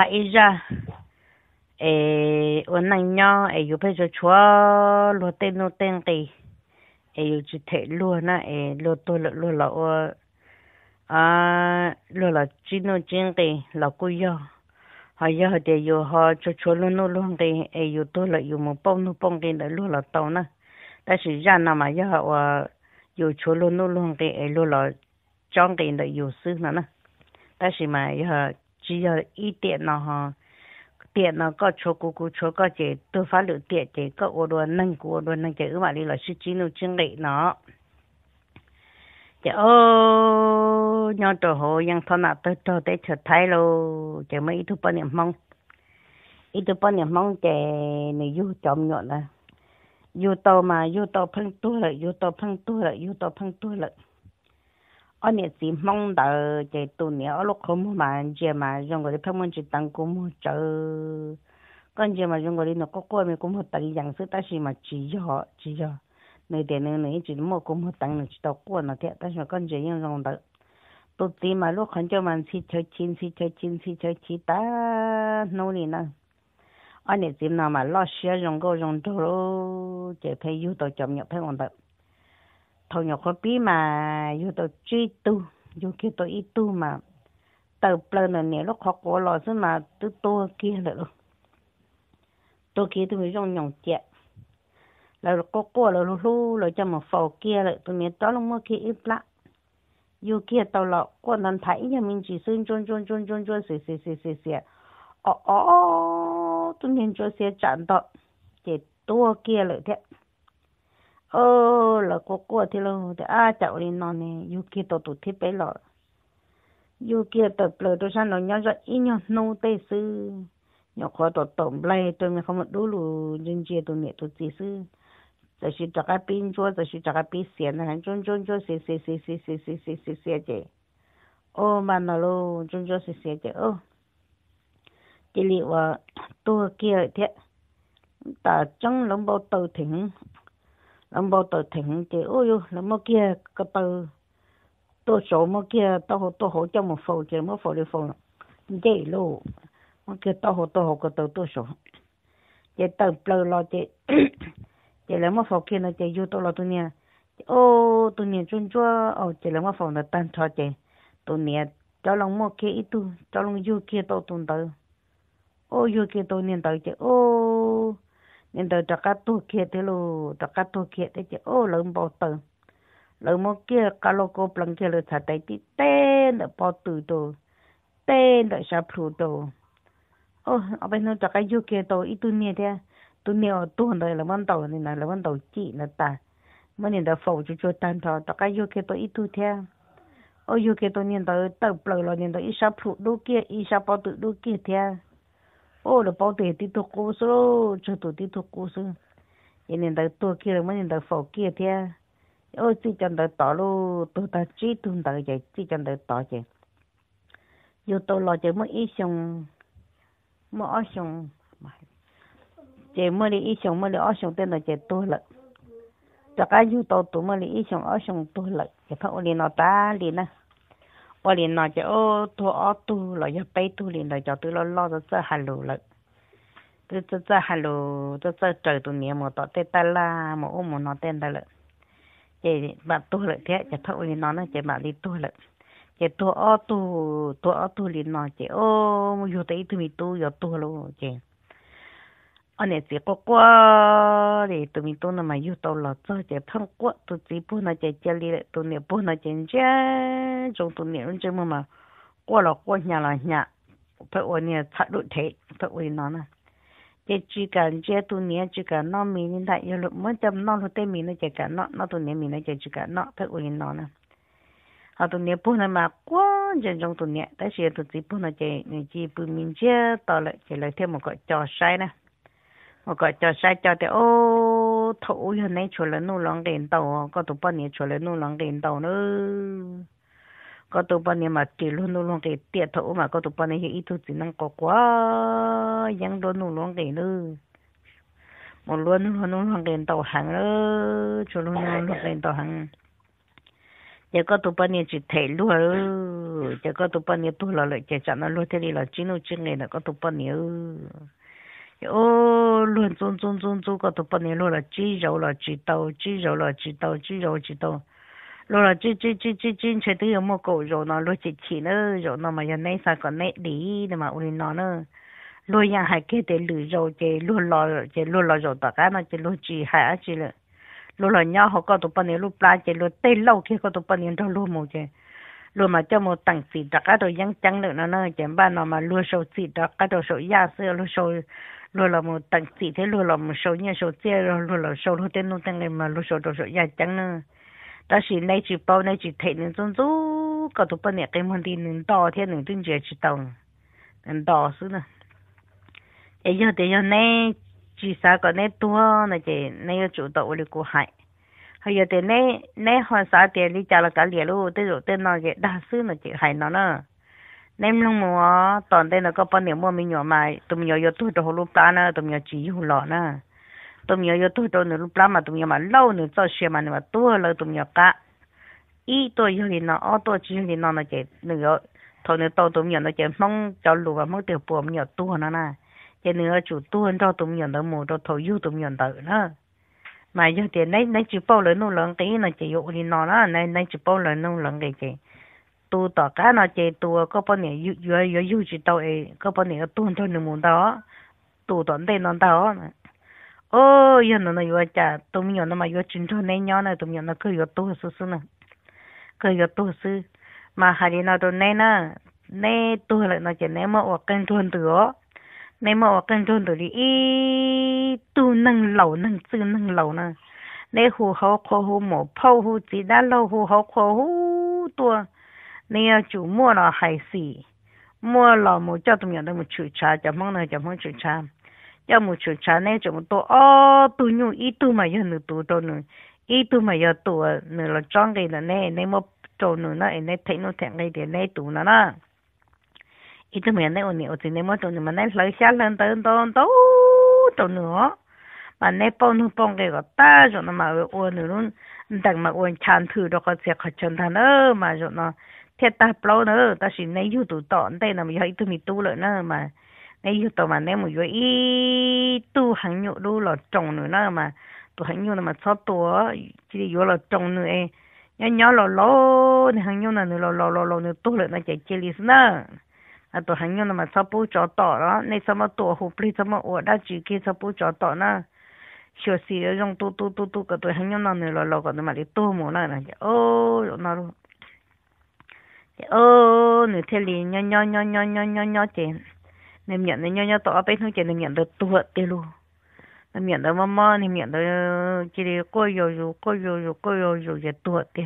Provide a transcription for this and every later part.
thà ra ê ôn năng nhau ê yêu bây giờ chúa lo tên eh, eh, lo tên tì ê yêu chỉ thể luôn na ê lo tôi lo lo lo à lo là chỉ nó chính tì là cô yo, họ yo, họ để yo họ cho chúa luôn luôn luôn tì ê yêu tôi là yêu một bông nó bông tì là luôn là tàu na ta chỉ ra mà yêu họ yêu chúa luôn luôn luôn tì lo là trong eh, tì là yêu sư nữa na ta chỉ mà yêu 只有一点了哈，点了个车姑姑车个姐都发六点姐个我罗能我罗能姐二万里了是进入经理呢。姐哦，nhau đồ hồ yang thọ nạp tới đồ tới chợ thái lô, chị mới ít thứ bao niệm mong, ít thứ bao niệm mong chị này du chọn nhọn là, du tàu mà du tàu phân tu lại, du phân tu lại, du phân tu ở nhà mong đợi chạy tù nè ở lúc không mà chị mà dùng cái phong môn chỉ tăng cũng chờ con chị mà dùng cái nó có coi cũng một tăng dạng sự ta chỉ mà chỉ cho họ chỉ cho tiền nơi này chỉ cũng một tăng chỉ đọc của nó thiệt mà con chị nhưng dùng đợi tụ tí mà lúc không cho mình xí chơi chín chơi chín chơi chín ta nô nè nè ở nhà nào mà lo xe dùng cô dùng đồ chạy phải yêu tổ chồng nhập phải còn đợi thầu nhỏ có bí mà dù tôi truy tu dù kia tôi ít tu mà tờ plơ nè nè lúc học của lo chứ mà tôi tô kia nữa tôi kia tôi mới dùng nhồng chè, là có cô là lù lù là cho một phò kia là tôi mới đó là mua kia ít lắm dù kia tàu lọ có nằm thấy nhà mình chỉ xuyên chôn chôn chôn chôn chôn xì xì xì xì xì ồ ồ tôi nên cho xe chặn đó chỉ tua kia lợi thế ô là cô cô thì lâu thì à cháu đi nó nè yêu kia tổ tụ thế bé lọ yêu kia tổ lợ tôi sang nó nhớ rất ít nhớ nô tê sư nhớ khó tổ tổng lại tôi nghe không đủ lù nhân chia tôi nè tôi chỉ sư giờ chỉ cho cái pin chúa giờ chỉ cho cái pin xiên này chôn chôn chôn xì xì xì xì xì xì xì xì xì chứ ô mà nó lô chôn chôn xì xì chứ ô chỉ liệu tôi kia thế ta trong lòng bao tàu thỉnh lắm bao tờ thỉnh thì ôi ôi làm bao kia cái tờ tờ số mà kia tờ hồ tao hồ cho một phô chứ một phô đi phô dễ lô mà kia tờ hồ tờ hồ cái tờ tờ số chỉ tờ plơ lo chỉ chỉ là ờ, một phô kia nó chỉ vô tao lo tu nha ô tu nha chúng chúa ô chỉ là một phô là tan cho chỉ tu nha cho lòng một kia ít tu cho lòng vô kia tờ tu tới ô vô kia tôi nha tới chỉ ô nên đời đặc cá tu kia thế lô đặc cá tu kia thế chứ ô lớn bao tử lớn mô kia cá lô cô plăng kia là thả tay tí tên là bao tử đồ tên là sạp lù đồ ô ở bên nó đặc cá du kia đồ ít tuổi nia thế tu nia tuổi này là vẫn đầu nên là vẫn đầu chị là ta mà nên đời phổ cho cho tan thọ đặc cá du kia đồ ít tuổi thế ô du kia đồ nên đời tập lời là nên đời ít sạp lù đồ kia ít sạp bao tử đồ kia thế ô là bảo tề tí thuộc cố số cho tụ tí thuộc cố số yên nên đặt tua kia là mấy nên đặt phổ kia thế ô chỉ chẳng đặt tỏ lô tụ ta chỉ tụ ta cái chỉ chẳng đặt tỏ chứ dù tụ lo chứ mấy ít xong mấy ít xong chỉ mấy ít xong mấy ít xong tên là chỉ tụ lợ cho cái dù tụ tụ mấy ít xong ít xong tụ lợ cái phải ô liền nó ta liền á 我连那家哦，多哦多，那家背多连那家都了拉着这喊路了，这这这喊路，这这走多年没到得得啦，没我们那得得了，这把多了天，这他为那那这把里多了，这多哦多多哦多连那家哦，有得一头米多要多了这。anh chỉ có quá để tụi mình tụi nó mà yêu tao là cho chỉ thằng quá tụi chỉ bữa nó chỉ chơi đi tụi nó bữa nó chơi trong tụi nó chơi mà mà quá là nhà là nhà phải ôn nhà thật đủ thế phải ôn nó nè chỉ chỉ cần chơi tụi nó chỉ cần nó mình hiện tại yêu lúc mới mình nó chỉ cần nó nó tụi mình nó chỉ cần nó phải ôn nó nè họ tụi nó bữa mà quá trong tụi nó tại sao tụi chỉ bữa nó chơi người chỉ bữa mình chơi tao lại chỉ lại thêm một cái trò sai nè 我个叫啥叫的哦，头有那出来弄两点到，个都半年出来弄两点到呢，个都半年嘛地路弄两点点头嘛，个都半年一头只能搞瓜，养着弄两点呢。một luôn luôn luôn lên tàu hàng đó cho luôn luôn luôn lên tàu hàng giờ có tụi bạn chỉ thấy luôn giờ có tụi bạn tôi lại chạy chậm nó luôn thế đi là chín ô chín ngày là có tụi bạn ô 论中中中中国都不能落了，肌肉了几刀，肌肉了几刀，肌肉几刀，落了这这这这这全都有么狗肉呢，落几起呢，肉那么要那啥个那里的嘛，为哪呢？落样还给点驴肉，这落了这落了肉大干了，这落几还去了，落了鸟好搞都不能落不拉，这落对老去搞都不能到落么这。luôn mà cho một tầng xịt đặc cái đồ dân chăng nữa nó nó chém ba nó mà luôn sầu xịt đặc cái đồ sầu da xưa luôn sầu lo là một tặng sĩ thế lo là một số nhà số tiền lo là số lo tiền nông tăng mà lo số đồ số nhà chẳng nữa ta chỉ nay chỉ bao nay chỉ thấy nên trong chỗ cả tụ bên này cái món tiền nên đo thế nên tính chuyện chỉ đồng nên đo xứ nữa ấy giờ thì giờ nay chỉ sao còn nay tua này chỉ nay chủ đầu được của hại hay giờ thì nay nay hoàn sa tiền đi trả là cả liền luôn tới rồi tới nói cái đa xứ là chỉ hại nó nữa nem lông mùa toàn đây là có bao nhiêu mua mình nhỏ mà tụm nhỏ yo tôi cho lúc ta na tụm nhỏ chỉ hồ lọ na tụm nhỏ yo tôi cho nữa lúc ta mà tụi nhỏ mà lâu nữa cho xe mà mà tôi là tụi nhỏ cả ít tôi yo liền nó ô tôi chỉ liền nó nó chạy nữa thôi nữa tôi tụi nhỏ nó chạy mong cho lù và mong tiểu buồm nhỏ tôi nó na cái nữa chủ tôi cho tụi nhỏ nó mù cho thôi yêu tụi nhỏ tự nó mà giờ tiền nấy nấy chỉ bao lớn nô lớn cái, nó chỉ dụ thì nó đó nấy nấy chỉ bao lớn nô lớn cái cái tu tỏ cá nó chạy tu có bao nhiêu yu yu yu yu tàu ấy có bao nhiêu tu thôi nên muốn đó tu tận đây ô giờ nó nó yu cha tụi mình nó mà yu chính thôi nên nhau này tụi mình nó cứ yu tu sư nè cứ yu tu sư mà hai đứa nó tụi nè nên tu lại nó chỉ nên mà ở cân thuần từ đó nên mà ở cân thuần nâng lẩu nâng sư nâng lẩu nè nên hù hậu khô hù mổ phâu chỉ đã lâu hù hậu khô hù tua nên chủ mua là hải xỉ mua là một cho tụi nhỏ đây một chữ trà cho mong này cho mong chữ trà cho một chữ trà này cho một tổ ô tu nhu ý tu mà giờ nửa tu đâu mà giờ tu nửa là trang cái là này này một chỗ nửa nó này thấy nó thì này tu nó đó ý mà này ổn này một chỗ nửa mà này lấy xe lên tới đâu đâu chỗ nữa mà này bông bông cái gọi ta chỗ nó mà ổn nửa luôn đặt mà ổn chăn thử đó có sẽ khó chân thằng ơ mà chỗ nó thế ta bao nữa ta chỉ nấy yêu tụ tọn đây là mình thấy tụi mình tu rồi nữa mà nấy yêu tụ mà nấy mình yêu ít tu hàng nhiều đu là trồng nữa nữa mà tụ hàng nhụ mà sao tụ chỉ yêu là trồng nữa ấy nhỏ nhỏ lò lò này hàng nhụ là nữa lo lò lò lò nữa tu rồi nó chạy chơi liền nữa à tụ hàng nhụ mà sao bố cho tọ đó nấy sao mà tụ hụp đi sao mà ủa đã chỉ kia sao bố chó tọ nữa sửa xì ở cái tụi mà đi tu mồ nữa là ô nó ô ờ, nửa thế lì nho nho nho nho nho nho nho chị nên nhận nho nho tỏ bên thôi chị nên nhận được tuột đi luôn nên nhận được mama nên nhận được chỉ đi coi rồi rồi coi rồi rồi coi rồi rồi rồi tuột đi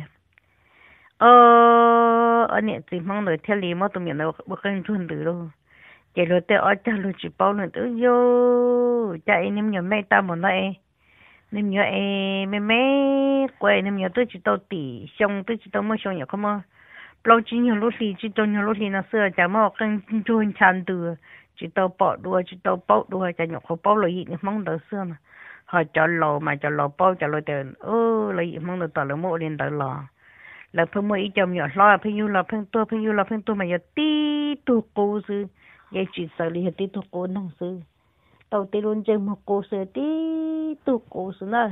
ờ anh nhận chị mong nửa thế lì mà tụi mình được bữa cơm chuẩn từ luôn chị rồi tao ở trong rồi chỉ bao nửa tự vô chạy nên nhận mấy tao một nơi nên nhớ em mấy mấy quay nên nhớ tôi chỉ tao tỉ xong tôi chỉ tao mới xong nhớ không ơi lâu chín nhiều lúc thì chỉ tôi nhiều lúc thì nó sửa chả mò cần chuồn chăn từ chỉ tôi bỏ đua chỉ tôi bỏ đua chả nhục không bỏ lo gì mong đỡ sửa mà họ cho lò mà cho lò bao cho lò tiền ơ lo gì mong đỡ tao lỡ mộ lên đỡ lò là phương mỗi chồng nhỏ lo phương yêu là phương tua phương yêu là phương tua mà giờ tí tu cố sư vậy chỉ sợ lý tí tu cố năng sư đầu tiên luôn chơi một cố sư tí tu cố sư nữa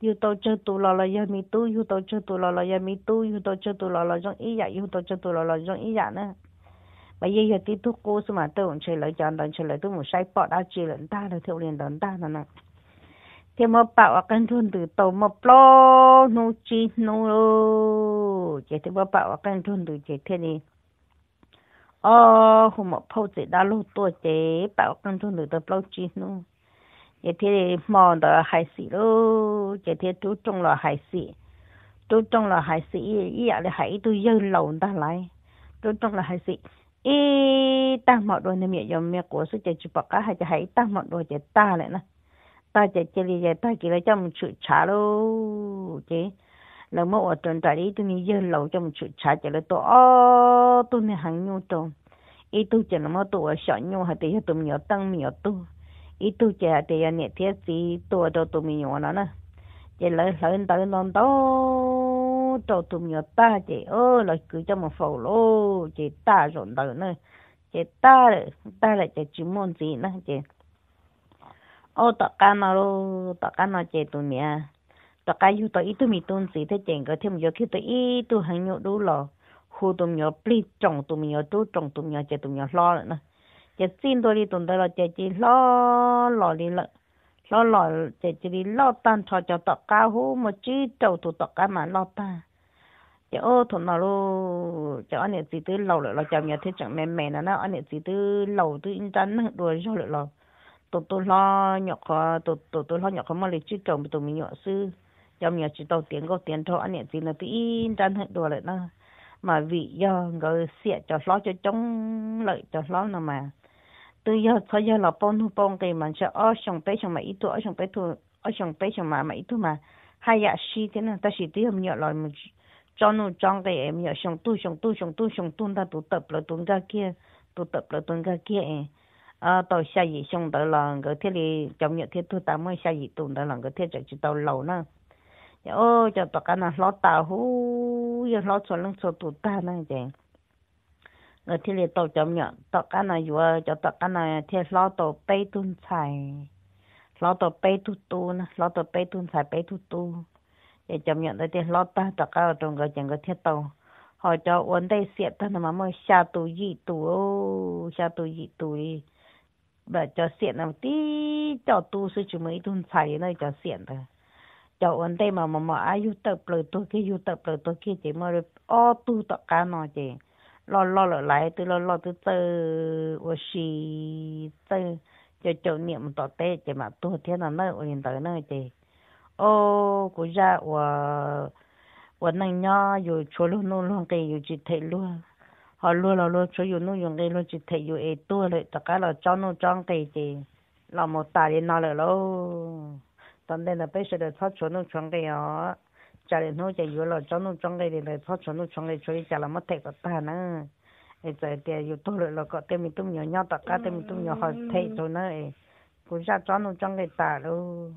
yêu tao chơi tù la la giờ mi tu yêu tao chơi tù la la giờ mi tu yêu tao chơi tù la la trong ý dạ yêu tao chơi tù la la trong ý dạ nữa bây giờ giờ tí tu cô xí mà tôi cũng chơi lại chọn đón chơi lại tôi muốn sai bỏ đã chơi lần ta rồi thiệu liền đón ta rồi nè thì mà bảo à cần thun từ tàu mà plo nô chi nô lô chỉ thì mà bảo à cần thun từ chỉ thế này ờ hôm mà phô chỉ đã lô tôi chỉ bảo cần thun từ tàu plo chi nô 也天忙的还是喽，这天都种了还是，都种了还是一一夜的还都又老的来，都种了还是，一大毛多那面有面果实就去把个还就还大毛多就大了呢，大姐这里也大起来叫我们去查喽，这。là mỗi ở trên tại đi tôi nghĩ giờ lâu trong sự trả cho là tôi ô tôi nên hàng nhau trong ý tôi chỉ là mỗi tôi ở sợ nhau hay thì tôi nhớ tăng nhớ tôi ít tu chả thì anh nhẹ thiết gì tua đâu tụi mình nhỏ nó nè chỉ lấy lấy tới non đó cho tụi mình ta chỉ ơ là cứ cho một phẩu lô chỉ ta rộn tới nè, chỉ ta ta lại chỉ chỉ môn gì nè chỉ ô tất cả nó lô tất cả nó chỉ tụi mình tất cả yêu tụi ít tụi mình tụi gì thế chỉ có thêm giờ khi tụi ít tụi hàng nhậu đủ lò khu tụi mình plei trồng tụi mình trú trồng tụi mình chỉ tụi mình lo nữa chỉ xin đôi đi tụng đó là chỉ chỉ lo lo đi lợ lo lo chỉ chỉ đi lo tan cho cho tọt cao hú mà chỉ đầu tụ tọt cái mà lo ta chỉ ô thằng nào luôn cho anh ấy chỉ tư lâu rồi là chồng nhà thế chẳng mẹ mẹ nó nó anh ấy chỉ tư lâu tư in tránh đuổi rồi rồi tụt tụt lo nhọc tụt tụt tụt lo nhọc mà lấy chỉ trồng tụi mình nhọ sư chồng nhà chỉ tàu tiếng có tiếng thôi anh ấy chỉ là tư in tránh đuổi lại nó mà vì do người xịa cho lo cho chống lợi cho lo nào mà tự do cho do là bông thu bông cái mà cho ở trong bé trong mà ít tuổi ở trong bé tuổi, ở trong bé trong mà mà ít tuổi mà hay là si thế nào ta chỉ tiêu em nhớ lại mình cho nó trong cái em nhớ trong tu trong tu trong tu trong tu ta tụ tập là tuần ra kia tụ tập là tuần ra kia à tàu xa gì xong tới là cái thế này trong nhớ thế tu ta mới xa gì tuần tới là cái thế chạy chỉ tàu lâu nữa ô cho tất cả là lo tàu hú giờ lót cho lưng cho tụ ta nữa vậy ở thì là tàu chậm nhở tàu cá này vừa cho tàu cá này thì lo tàu bay tuôn xài lo tàu bay tu tu lo tàu bay tuôn xài bay tu tu để chậm nhở đây thì lo ta tàu cá ở trong cái chẳng cái thiết tàu họ cho uốn đây xịt ta mà mới xa tu dị tu ô xa tù gì tù đi và cho xịt nào tí cho tu sư chú mấy tuôn xài nơi cho xịt thôi cho uốn đây mà mà mà ai tập lời tôi cái tập lời tôi kia chỉ mà được ô tu tàu cá nó chỉ lo lo lo lại từ lo lo từ tự ô xí tự cho chỗ niệm tỏ tệ chỉ mà tôi thế là nơi ổn tới nơi chỉ ô cụ già của của nàng nhỏ dù chỗ luôn luôn luôn cái dù chỉ thấy luôn họ luôn là luôn chỗ dù luôn dùng cái luôn chỉ thấy dù ấy tua lại tất cả là cho nó cho cái gì là một tài đến nó lại lâu tận đây là bây giờ là thoát chỗ nó chọn cái đó cha lên nói chạy vừa là cháu nó trong đây để thoát cho nó trong đây cho cha là mất thẻ của ta nữa ấy giờ thì dù tôi lại là có tên mình tung nhỏ nhau tất cả tên mình tung nhỏ hỏi thầy cũng ra cháu nó trong đây ta luôn